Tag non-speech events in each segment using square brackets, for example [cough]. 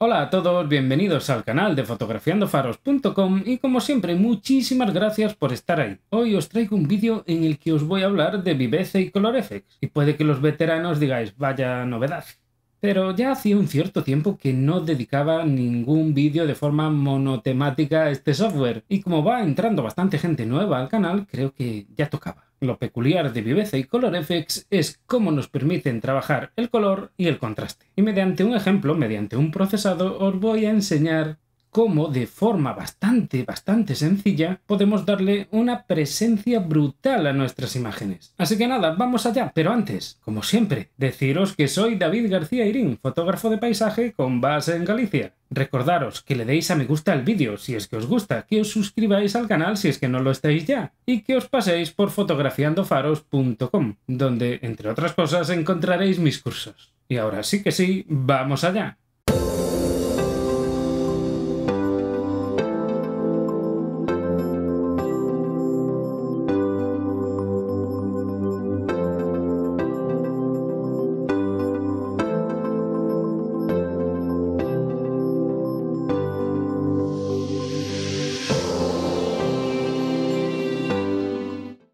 Hola a todos, bienvenidos al canal de fotografiandofaros.com y como siempre muchísimas gracias por estar ahí. Hoy os traigo un vídeo en el que os voy a hablar de viveza y color effects y puede que los veteranos digáis vaya novedad. Pero ya hacía un cierto tiempo que no dedicaba ningún vídeo de forma monotemática a este software y como va entrando bastante gente nueva al canal creo que ya tocaba. Lo peculiar de Viveza y Color ColorFX es cómo nos permiten trabajar el color y el contraste. Y mediante un ejemplo, mediante un procesado, os voy a enseñar cómo de forma bastante, bastante sencilla podemos darle una presencia brutal a nuestras imágenes. Así que nada, vamos allá, pero antes, como siempre, deciros que soy David García Irín, fotógrafo de paisaje con base en Galicia. Recordaros que le deis a me gusta al vídeo si es que os gusta, que os suscribáis al canal si es que no lo estáis ya, y que os paséis por fotografiandofaros.com, donde, entre otras cosas, encontraréis mis cursos. Y ahora sí que sí, vamos allá.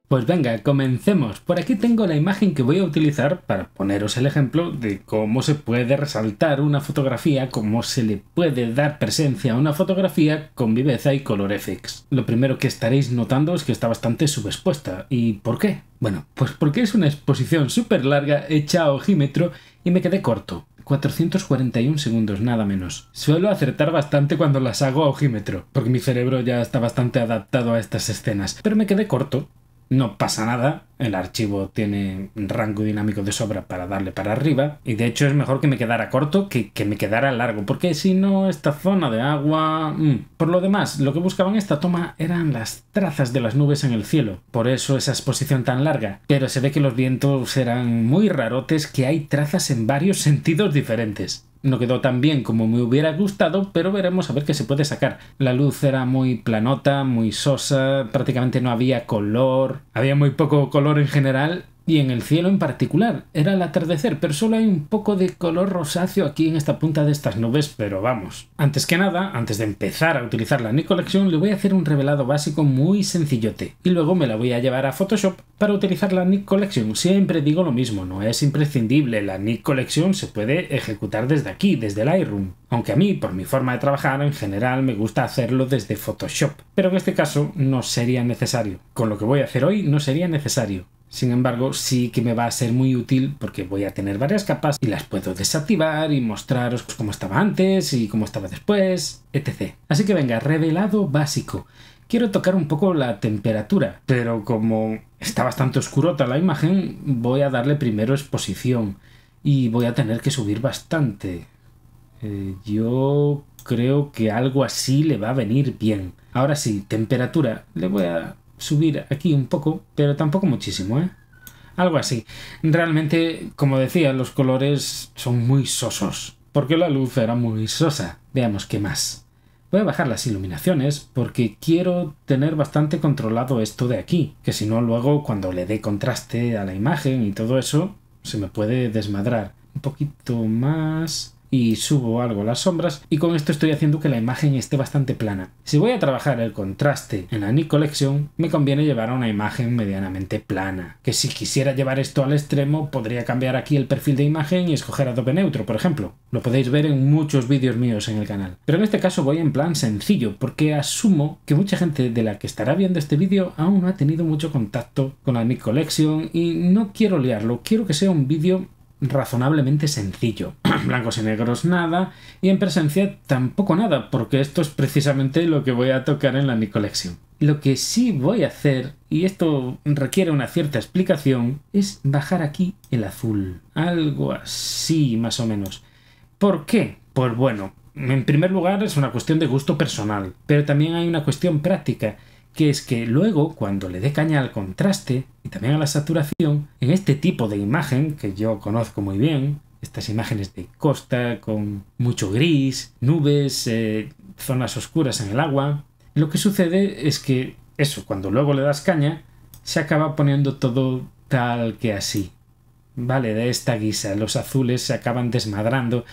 Pues venga, comencemos. Por aquí tengo la imagen que voy a utilizar para poneros el ejemplo de cómo se puede resaltar una fotografía, cómo se le puede dar presencia a una fotografía con viveza y color FX. Lo primero que estaréis notando es que está bastante subexpuesta. ¿Y por qué? Bueno, pues porque es una exposición súper larga hecha a ojímetro y me quedé corto. 441 segundos, nada menos. Suelo acertar bastante cuando las hago a ojímetro, porque mi cerebro ya está bastante adaptado a estas escenas, pero me quedé corto no pasa nada, el archivo tiene rango dinámico de sobra para darle para arriba y de hecho es mejor que me quedara corto que que me quedara largo porque si no esta zona de agua... Mm. Por lo demás, lo que buscaban esta toma eran las trazas de las nubes en el cielo, por eso esa exposición tan larga, pero se ve que los vientos eran muy rarotes que hay trazas en varios sentidos diferentes no quedó tan bien como me hubiera gustado, pero veremos a ver qué se puede sacar. La luz era muy planota, muy sosa, prácticamente no había color, había muy poco color en general y en el cielo en particular. Era el atardecer, pero solo hay un poco de color rosáceo aquí en esta punta de estas nubes, pero vamos. Antes que nada, antes de empezar a utilizar la Collection, le voy a hacer un revelado básico muy sencillote y luego me la voy a llevar a Photoshop para utilizar la Nick Collection. Siempre digo lo mismo, no es imprescindible, la Nick Collection se puede ejecutar desde aquí, desde Lightroom. Aunque a mí, por mi forma de trabajar, en general me gusta hacerlo desde Photoshop, pero en este caso no sería necesario. Con lo que voy a hacer hoy no sería necesario. Sin embargo, sí que me va a ser muy útil porque voy a tener varias capas y las puedo desactivar y mostraros cómo estaba antes y cómo estaba después, etc. Así que venga, revelado básico. Quiero tocar un poco la temperatura, pero como está bastante oscurota la imagen, voy a darle primero exposición y voy a tener que subir bastante. Eh, yo creo que algo así le va a venir bien. Ahora sí, temperatura. Le voy a subir aquí un poco, pero tampoco muchísimo, ¿eh? Algo así. Realmente, como decía, los colores son muy sosos, porque la luz era muy sosa. Veamos qué más. Voy a bajar las iluminaciones porque quiero tener bastante controlado esto de aquí, que si no luego cuando le dé contraste a la imagen y todo eso, se me puede desmadrar. Un poquito más y subo algo las sombras y con esto estoy haciendo que la imagen esté bastante plana. Si voy a trabajar el contraste en la Nik Collection, me conviene llevar a una imagen medianamente plana, que si quisiera llevar esto al extremo podría cambiar aquí el perfil de imagen y escoger Adobe Neutro, por ejemplo. Lo podéis ver en muchos vídeos míos en el canal. Pero en este caso voy en plan sencillo, porque asumo que mucha gente de la que estará viendo este vídeo aún no ha tenido mucho contacto con la Nik Collection y no quiero liarlo, quiero que sea un vídeo razonablemente sencillo. [clears throat] Blancos y negros nada, y en presencia tampoco nada, porque esto es precisamente lo que voy a tocar en la Collection. Lo que sí voy a hacer, y esto requiere una cierta explicación, es bajar aquí el azul. Algo así, más o menos. ¿Por qué? Pues bueno, en primer lugar es una cuestión de gusto personal, pero también hay una cuestión práctica, que es que luego, cuando le dé caña al contraste y también a la saturación, en este tipo de imagen que yo conozco muy bien, estas imágenes de costa con mucho gris, nubes, eh, zonas oscuras en el agua, lo que sucede es que eso, cuando luego le das caña, se acaba poniendo todo tal que así. Vale, de esta guisa, los azules se acaban desmadrando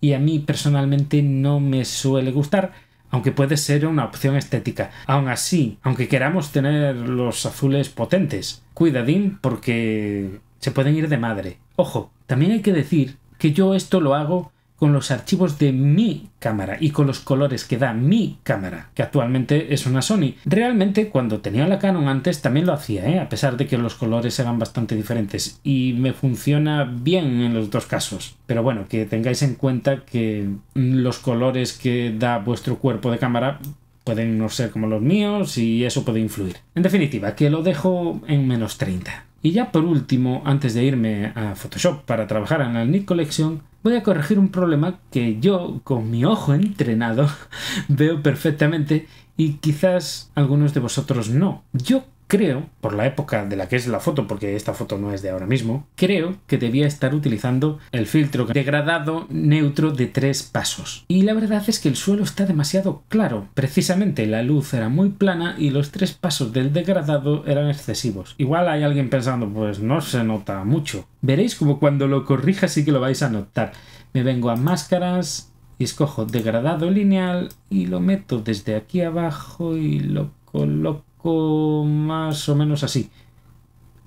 y a mí personalmente no me suele gustar, aunque puede ser una opción estética. Aún así, aunque queramos tener los azules potentes, cuidadín porque se pueden ir de madre. Ojo, también hay que decir que yo esto lo hago con los archivos de mi cámara y con los colores que da mi cámara, que actualmente es una Sony. Realmente cuando tenía la Canon antes también lo hacía, ¿eh? a pesar de que los colores eran bastante diferentes y me funciona bien en los dos casos. Pero bueno, que tengáis en cuenta que los colores que da vuestro cuerpo de cámara pueden no ser como los míos y eso puede influir. En definitiva, que lo dejo en menos 30. Y ya por último, antes de irme a Photoshop para trabajar en la Nick Collection, voy a corregir un problema que yo, con mi ojo entrenado, [laughs] veo perfectamente y quizás algunos de vosotros no. Yo Creo, por la época de la que es la foto, porque esta foto no es de ahora mismo, creo que debía estar utilizando el filtro degradado neutro de tres pasos. Y la verdad es que el suelo está demasiado claro. Precisamente la luz era muy plana y los tres pasos del degradado eran excesivos. Igual hay alguien pensando, pues no se nota mucho. Veréis como cuando lo corrija sí que lo vais a notar. Me vengo a máscaras y escojo degradado lineal y lo meto desde aquí abajo y lo coloco más o menos así.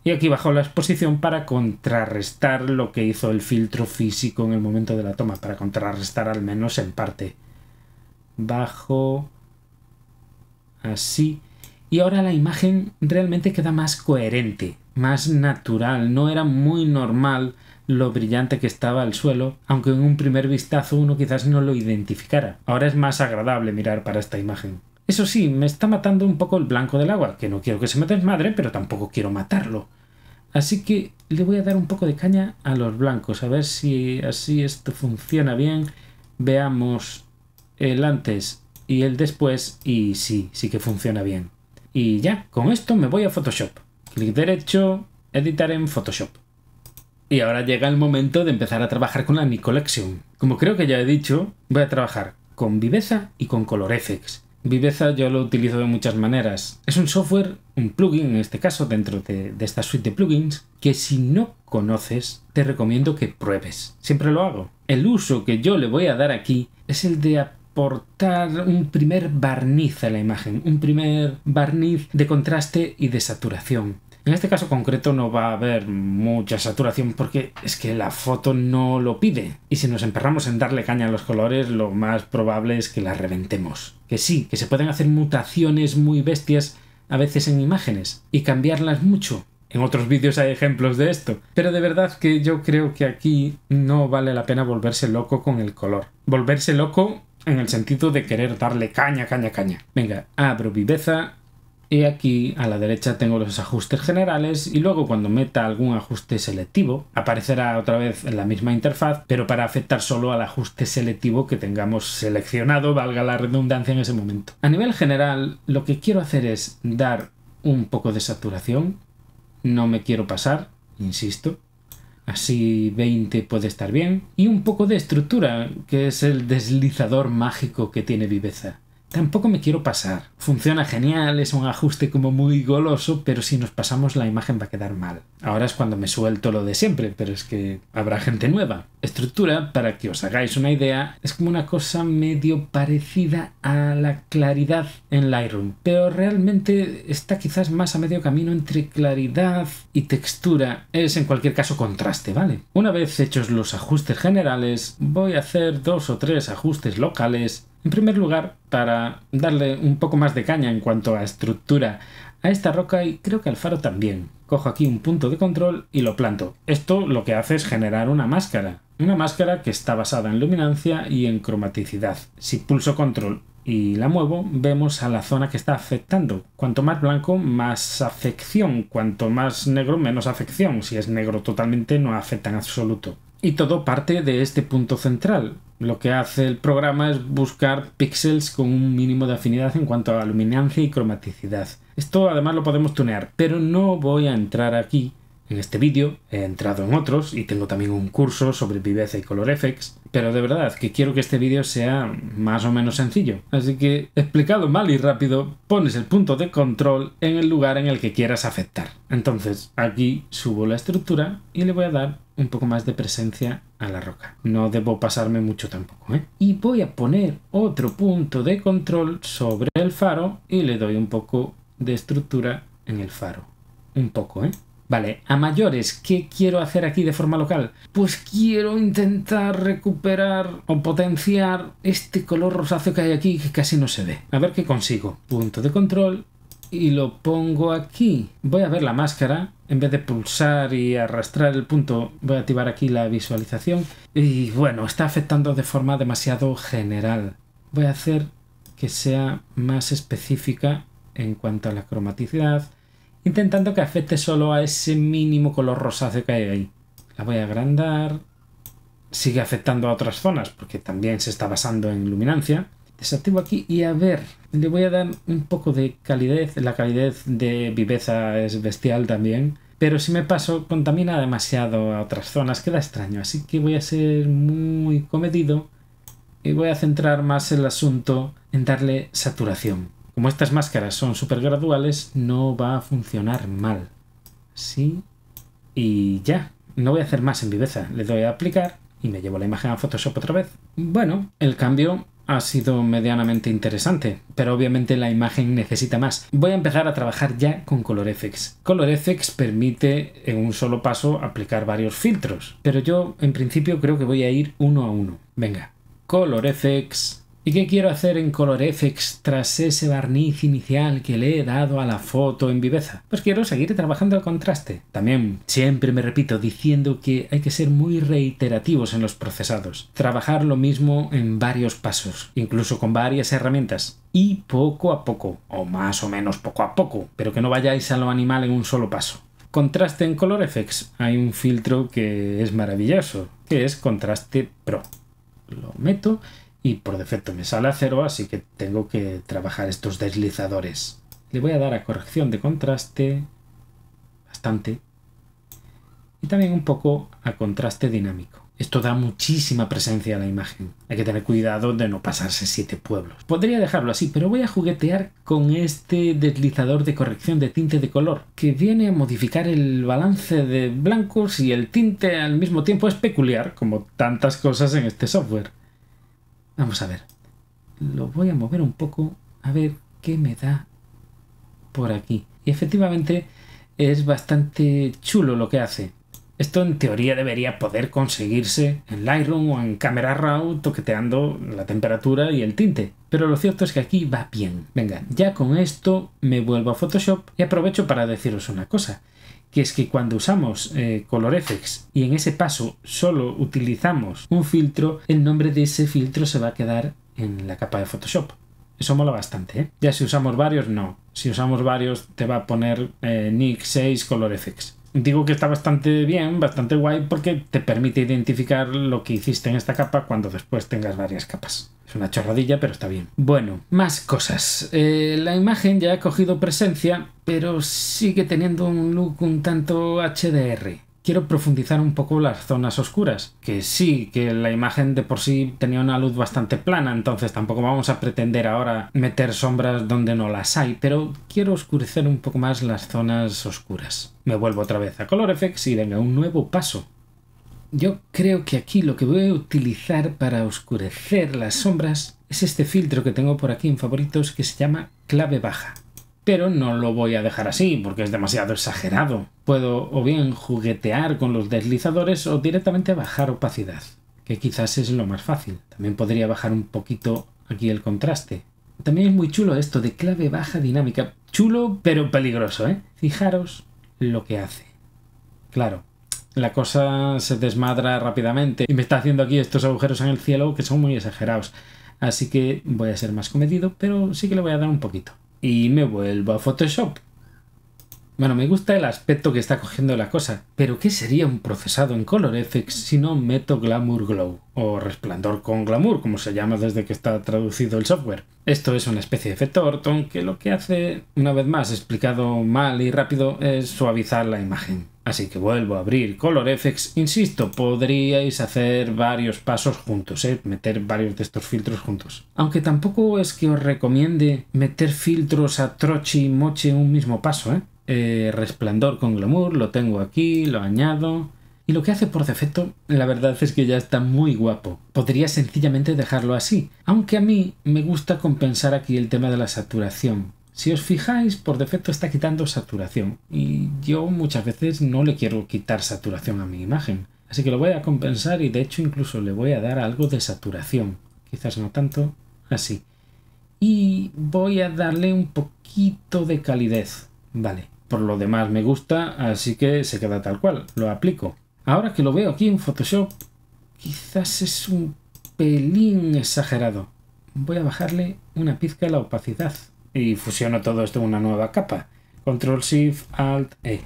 Y aquí bajó la exposición para contrarrestar lo que hizo el filtro físico en el momento de la toma, para contrarrestar al menos en parte. Bajo así. Y ahora la imagen realmente queda más coherente, más natural. No era muy normal lo brillante que estaba el suelo, aunque en un primer vistazo uno quizás no lo identificara. Ahora es más agradable mirar para esta imagen. Eso sí, me está matando un poco el blanco del agua, que no quiero que se me desmadre, pero tampoco quiero matarlo. Así que le voy a dar un poco de caña a los blancos, a ver si así esto funciona bien. Veamos el antes y el después, y sí, sí que funciona bien. Y ya, con esto me voy a Photoshop. Clic derecho, editar en Photoshop. Y ahora llega el momento de empezar a trabajar con la Mi Collection. Como creo que ya he dicho, voy a trabajar con viveza y con color effects. Viveza yo lo utilizo de muchas maneras. Es un software, un plugin en este caso, dentro de, de, esta suite de plugins, que si no conoces, te recomiendo que pruebes. Siempre lo hago. El uso que yo le voy a dar aquí es el de aportar un primer barniz a la imagen, un primer barniz de contraste y de saturación. En este caso concreto no va a haber mucha saturación porque es que la foto no lo pide. Y si nos emperramos en darle caña a los colores, lo más probable es que la reventemos. Que sí, que se pueden hacer mutaciones muy bestias a veces en imágenes y cambiarlas mucho. En otros vídeos hay ejemplos de esto. Pero de verdad que yo creo que aquí no vale la pena volverse loco con el color. Volverse loco en el sentido de querer darle caña, caña, caña. Venga, abro viveza, y aquí a la derecha tengo los ajustes generales y luego cuando meta algún ajuste selectivo aparecerá otra vez en la misma interfaz pero para afectar solo al ajuste selectivo que tengamos seleccionado valga la redundancia en ese momento. A nivel general lo que quiero hacer es dar un poco de saturación no me quiero pasar insisto así 20 puede estar bien y un poco de estructura que es el deslizador mágico que tiene viveza Tampoco me quiero pasar. Funciona genial, es un ajuste como muy goloso, pero si nos pasamos la imagen va a quedar mal. Ahora es cuando me suelto lo de siempre, pero es que habrá gente nueva. Estructura, para que os hagáis una idea, es como una cosa medio parecida a la claridad en Lightroom, pero realmente está quizás más a medio camino entre claridad y textura. Es en cualquier caso contraste, ¿vale? Una vez hechos los ajustes generales, voy a hacer dos o tres ajustes locales en primer lugar, para darle un poco más de caña en cuanto a estructura a esta roca y creo que al faro también, cojo aquí un punto de control y lo planto. Esto lo que hace es generar una máscara. Una máscara que está basada en luminancia y en cromaticidad. Si pulso control y la muevo, vemos a la zona que está afectando. Cuanto más blanco, más afección. Cuanto más negro, menos afección. Si es negro totalmente, no afecta en absoluto. Y todo parte de este punto central, lo que hace el programa es buscar píxeles con un mínimo de afinidad en cuanto a luminancia y cromaticidad. Esto además lo podemos tunear, pero no voy a entrar aquí en este vídeo, he entrado en otros y tengo también un curso sobre viveza y color effects. Pero de verdad, que quiero que este vídeo sea más o menos sencillo. Así que, explicado mal y rápido, pones el punto de control en el lugar en el que quieras afectar. Entonces, aquí subo la estructura y le voy a dar un poco más de presencia a la roca. No debo pasarme mucho tampoco, ¿eh? Y voy a poner otro punto de control sobre el faro y le doy un poco de estructura en el faro. Un poco, ¿eh? Vale, a mayores, ¿qué quiero hacer aquí de forma local? Pues quiero intentar recuperar o potenciar este color rosáceo que hay aquí que casi no se ve. A ver qué consigo. Punto de control y lo pongo aquí. Voy a ver la máscara. En vez de pulsar y arrastrar el punto, voy a activar aquí la visualización. Y bueno, está afectando de forma demasiado general. Voy a hacer que sea más específica en cuanto a la cromaticidad, intentando que afecte solo a ese mínimo color rosáceo que hay ahí. La voy a agrandar. Sigue afectando a otras zonas porque también se está basando en luminancia. Desactivo aquí y a ver, le voy a dar un poco de calidez. La calidez de viveza es bestial también. Pero si me paso, contamina demasiado a otras zonas, queda extraño. Así que voy a ser muy comedido y voy a centrar más el asunto en darle saturación. Como estas máscaras son súper graduales, no va a funcionar mal. Sí... y ya. No voy a hacer más en viveza. Le doy a aplicar y me llevo la imagen a Photoshop otra vez. Bueno, el cambio ha sido medianamente interesante, pero obviamente la imagen necesita más. Voy a empezar a trabajar ya con ColorFX. ColorFX permite en un solo paso aplicar varios filtros, pero yo en principio creo que voy a ir uno a uno. Venga, ColorFX ¿Y qué quiero hacer en color FX tras ese barniz inicial que le he dado a la foto en viveza? Pues quiero seguir trabajando el contraste. También siempre me repito diciendo que hay que ser muy reiterativos en los procesados. Trabajar lo mismo en varios pasos, incluso con varias herramientas. Y poco a poco, o más o menos poco a poco, pero que no vayáis a lo animal en un solo paso. Contraste en Color FX. Hay un filtro que es maravilloso, que es Contraste Pro. Lo meto y por defecto me sale a cero, así que tengo que trabajar estos deslizadores. Le voy a dar a corrección de contraste bastante y también un poco a contraste dinámico. Esto da muchísima presencia a la imagen. Hay que tener cuidado de no pasarse siete pueblos. Podría dejarlo así, pero voy a juguetear con este deslizador de corrección de tinte de color, que viene a modificar el balance de blancos y el tinte al mismo tiempo es peculiar, como tantas cosas en este software. Vamos a ver. Lo voy a mover un poco a ver qué me da por aquí. Y efectivamente es bastante chulo lo que hace. Esto en teoría debería poder conseguirse en Lightroom o en Camera Raw toqueteando la temperatura y el tinte. Pero lo cierto es que aquí va bien. Venga, ya con esto me vuelvo a Photoshop y aprovecho para deciros una cosa que es que cuando usamos eh, Color ColorFX y en ese paso solo utilizamos un filtro, el nombre de ese filtro se va a quedar en la capa de Photoshop. Eso mola bastante, ¿eh? Ya si usamos varios, no. Si usamos varios, te va a poner eh, Nick 6 ColorFX. Digo que está bastante bien, bastante guay, porque te permite identificar lo que hiciste en esta capa cuando después tengas varias capas una chorradilla, pero está bien. Bueno, más cosas. Eh, la imagen ya ha cogido presencia, pero sigue teniendo un look un tanto HDR quiero profundizar un poco las zonas oscuras, que sí, que la imagen de por sí tenía una luz bastante plana, entonces tampoco vamos a pretender ahora meter sombras donde no las hay, pero quiero oscurecer un poco más las zonas oscuras. Me vuelvo otra vez a Color Effects y venga, un nuevo paso. Yo creo que aquí lo que voy a utilizar para oscurecer las sombras es este filtro que tengo por aquí en favoritos que se llama clave baja. Pero no lo voy a dejar así porque es demasiado exagerado. Puedo o bien juguetear con los deslizadores o directamente bajar opacidad, que quizás es lo más fácil. También podría bajar un poquito aquí el contraste. También es muy chulo esto de clave baja dinámica. Chulo pero peligroso, ¿eh? Fijaros lo que hace. Claro, la cosa se desmadra rápidamente y me está haciendo aquí estos agujeros en el cielo que son muy exagerados. Así que voy a ser más cometido pero sí que le voy a dar un poquito. Y me vuelvo a Photoshop bueno, me gusta el aspecto que está cogiendo la cosa, pero ¿qué sería un procesado en ColorFX si no meto Glamour Glow? O resplandor con glamour, como se llama desde que está traducido el software. Esto es una especie de efecto Orton que lo que hace, una vez más explicado mal y rápido, es suavizar la imagen. Así que vuelvo a abrir ColorFX. Insisto, podríais hacer varios pasos juntos, ¿eh? meter varios de estos filtros juntos. Aunque tampoco es que os recomiende meter filtros a troche y moche en un mismo paso, ¿eh? Eh, resplandor con glamour, lo tengo aquí, lo añado. Y lo que hace por defecto, la verdad es que ya está muy guapo. Podría sencillamente dejarlo así, aunque a mí me gusta compensar aquí el tema de la saturación. Si os fijáis, por defecto está quitando saturación y yo muchas veces no le quiero quitar saturación a mi imagen. Así que lo voy a compensar y de hecho incluso le voy a dar algo de saturación. Quizás no tanto, así. Y voy a darle un poquito de calidez. Vale, por lo demás me gusta, así que se queda tal cual, lo aplico. Ahora que lo veo aquí en Photoshop, quizás es un pelín exagerado. Voy a bajarle una pizca la opacidad y fusiono todo esto en una nueva capa. Control Shift Alt E.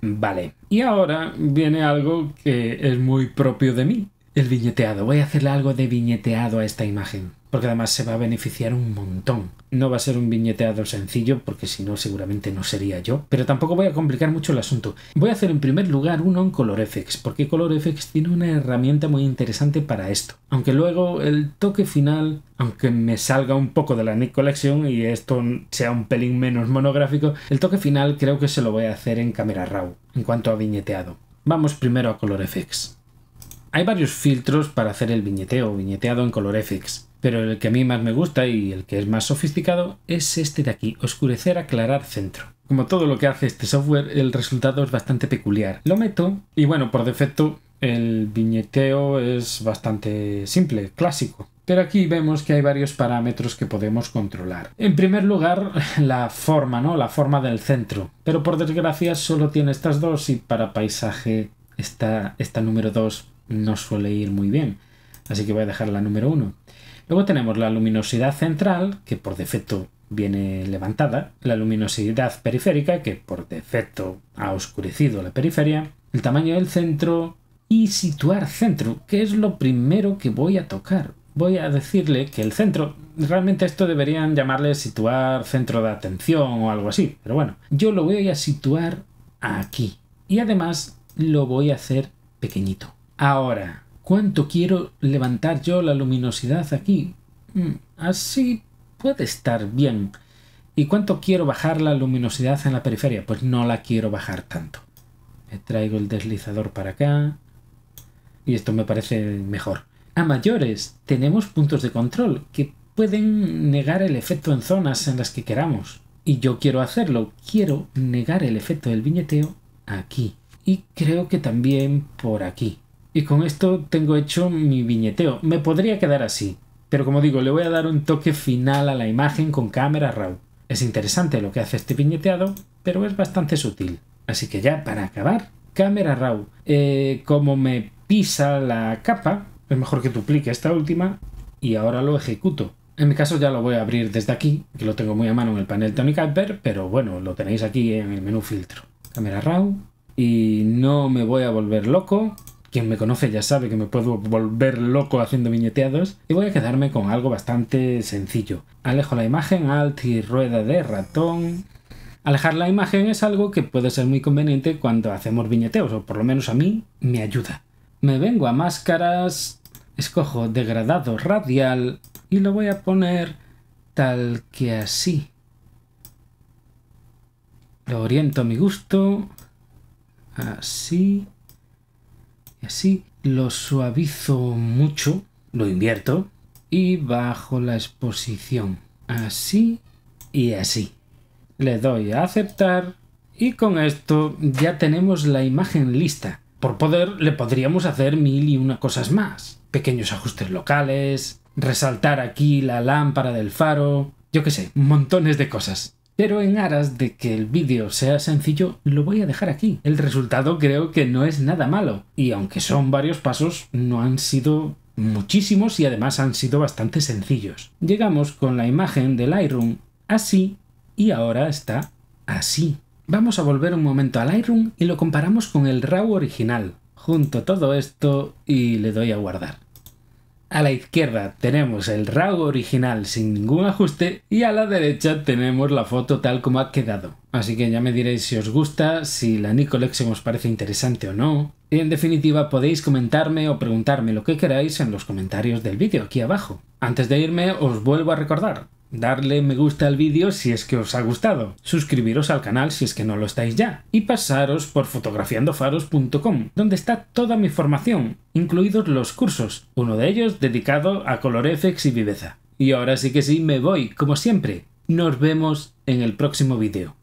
Vale. Y ahora viene algo que es muy propio de mí, el viñeteado. Voy a hacerle algo de viñeteado a esta imagen porque además se va a beneficiar un montón. No va a ser un viñeteado sencillo, porque si no, seguramente no sería yo. Pero tampoco voy a complicar mucho el asunto. Voy a hacer en primer lugar uno en ColorFX, porque ColorFX tiene una herramienta muy interesante para esto. Aunque luego el toque final, aunque me salga un poco de la Nick Collection y esto sea un pelín menos monográfico, el toque final creo que se lo voy a hacer en cámara RAW, en cuanto a viñeteado. Vamos primero a ColorFX. Hay varios filtros para hacer el viñeteo, viñeteado en ColorFX. Pero el que a mí más me gusta y el que es más sofisticado es este de aquí, oscurecer, aclarar centro. Como todo lo que hace este software, el resultado es bastante peculiar. Lo meto y bueno, por defecto el viñeteo es bastante simple, clásico. Pero aquí vemos que hay varios parámetros que podemos controlar. En primer lugar, [laughs] la forma, ¿no? La forma del centro. Pero por desgracia solo tiene estas dos y para paisaje esta, esta número 2 no suele ir muy bien. Así que voy a dejar la número uno. Luego tenemos la luminosidad central, que por defecto viene levantada, la luminosidad periférica, que por defecto ha oscurecido la periferia, el tamaño del centro y situar centro, que es lo primero que voy a tocar. Voy a decirle que el centro, realmente esto deberían llamarle situar centro de atención o algo así, pero bueno, yo lo voy a situar aquí. Y además lo voy a hacer pequeñito. Ahora, ¿Cuánto quiero levantar yo la luminosidad aquí? Mm, así puede estar bien. ¿Y cuánto quiero bajar la luminosidad en la periferia? Pues no la quiero bajar tanto. Me traigo el deslizador para acá. Y esto me parece mejor. A mayores tenemos puntos de control que pueden negar el efecto en zonas en las que queramos. Y yo quiero hacerlo. Quiero negar el efecto del viñeteo aquí. Y creo que también por aquí y con esto tengo hecho mi viñeteo. Me podría quedar así, pero como digo, le voy a dar un toque final a la imagen con cámara RAW. Es interesante lo que hace este viñeteado, pero es bastante sutil. Así que ya para acabar, cámara RAW. Eh, como me pisa la capa, es mejor que duplique esta última y ahora lo ejecuto. En mi caso ya lo voy a abrir desde aquí, que lo tengo muy a mano en el panel Tony Kuiper, pero bueno, lo tenéis aquí en el menú filtro. Cámara RAW. Y no me voy a volver loco, quien me conoce ya sabe que me puedo volver loco haciendo viñeteados y voy a quedarme con algo bastante sencillo. Alejo la imagen, alt y rueda de ratón. Alejar la imagen es algo que puede ser muy conveniente cuando hacemos viñeteos, o por lo menos a mí me ayuda. Me vengo a máscaras, escojo degradado radial y lo voy a poner tal que así. Lo oriento a mi gusto, así. Y así lo suavizo mucho, lo invierto y bajo la exposición. Así y así. Le doy a aceptar y con esto ya tenemos la imagen lista. Por poder le podríamos hacer mil y una cosas más. Pequeños ajustes locales, resaltar aquí la lámpara del faro, yo qué sé, montones de cosas. Pero en aras de que el vídeo sea sencillo, lo voy a dejar aquí. El resultado creo que no es nada malo. Y aunque son varios pasos, no han sido muchísimos y además han sido bastante sencillos. Llegamos con la imagen del Lightroom así y ahora está así. Vamos a volver un momento al Lightroom y lo comparamos con el RAW original. Junto todo esto y le doy a guardar. A la izquierda tenemos el RAW original sin ningún ajuste y a la derecha tenemos la foto tal como ha quedado. Así que ya me diréis si os gusta, si la Nicolexion os parece interesante o no. Y en definitiva podéis comentarme o preguntarme lo que queráis en los comentarios del vídeo aquí abajo. Antes de irme os vuelvo a recordar, darle me gusta al vídeo si es que os ha gustado, suscribiros al canal si es que no lo estáis ya, y pasaros por fotografiandofaros.com, donde está toda mi formación, incluidos los cursos, uno de ellos dedicado a FX y viveza. Y ahora sí que sí, me voy, como siempre. Nos vemos en el próximo vídeo.